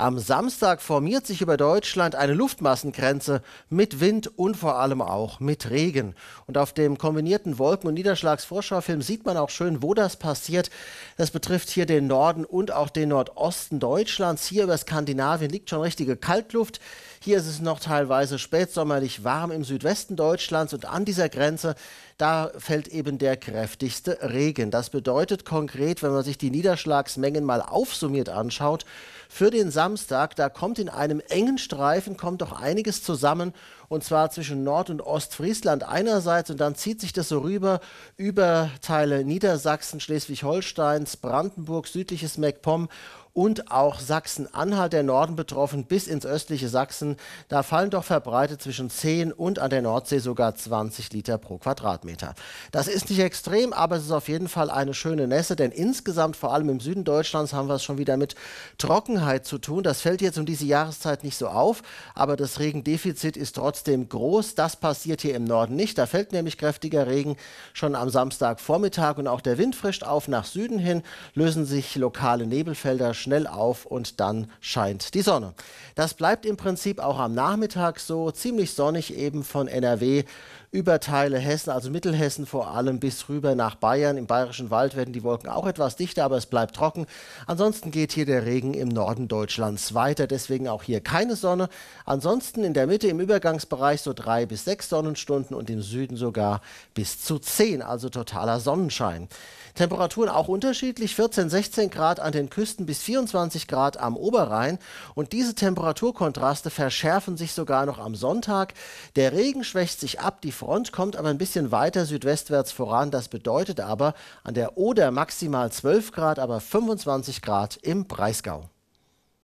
Am Samstag formiert sich über Deutschland eine Luftmassengrenze mit Wind und vor allem auch mit Regen. Und auf dem kombinierten Wolken- und Niederschlagsvorschaufilm sieht man auch schön, wo das passiert. Das betrifft hier den Norden und auch den Nordosten Deutschlands. Hier über Skandinavien liegt schon richtige Kaltluft. Hier ist es noch teilweise spätsommerlich warm im Südwesten Deutschlands und an dieser Grenze, da fällt eben der kräftigste Regen. Das bedeutet konkret, wenn man sich die Niederschlagsmengen mal aufsummiert anschaut, für den Samstag, da kommt in einem engen Streifen kommt doch einiges zusammen und zwar zwischen Nord- und Ostfriesland einerseits und dann zieht sich das so rüber über Teile Niedersachsen, Schleswig-Holsteins, Brandenburg, südliches MacPom und auch Sachsen-Anhalt der Norden betroffen bis ins östliche Sachsen. Da fallen doch verbreitet zwischen 10 und an der Nordsee sogar 20 Liter pro Quadratmeter. Das ist nicht extrem, aber es ist auf jeden Fall eine schöne Nässe, denn insgesamt vor allem im Süden Deutschlands haben wir es schon wieder mit Trockenheit zu tun. Das fällt jetzt um diese Jahreszeit nicht so auf, aber das Regendefizit ist trotzdem groß. Das passiert hier im Norden nicht. Da fällt nämlich kräftiger Regen schon am Samstagvormittag und auch der Wind frischt auf nach Süden hin, lösen sich lokale Nebelfelder schnell auf und dann scheint die Sonne. Das bleibt im Prinzip auch am Nachmittag so, ziemlich sonnig eben von NRW über Teile Hessen, also Mittelhessen vor allem bis rüber nach Bayern. Im bayerischen Wald werden die Wolken auch etwas dichter, aber es bleibt trocken. Ansonsten geht hier der Regen im Norden Deutschlands weiter, deswegen auch hier keine Sonne. Ansonsten in der Mitte im Übergangsbereich so drei bis sechs Sonnenstunden und im Süden sogar bis zu zehn, also totaler Sonnenschein. Temperaturen auch unterschiedlich, 14, 16 Grad an den Küsten bis 24 Grad am Oberrhein und diese Temperaturkontraste verschärfen sich sogar noch am Sonntag. Der Regen schwächt sich ab, die Front kommt aber ein bisschen weiter südwestwärts voran. Das bedeutet aber an der Oder maximal 12 Grad, aber 25 Grad im Breisgau.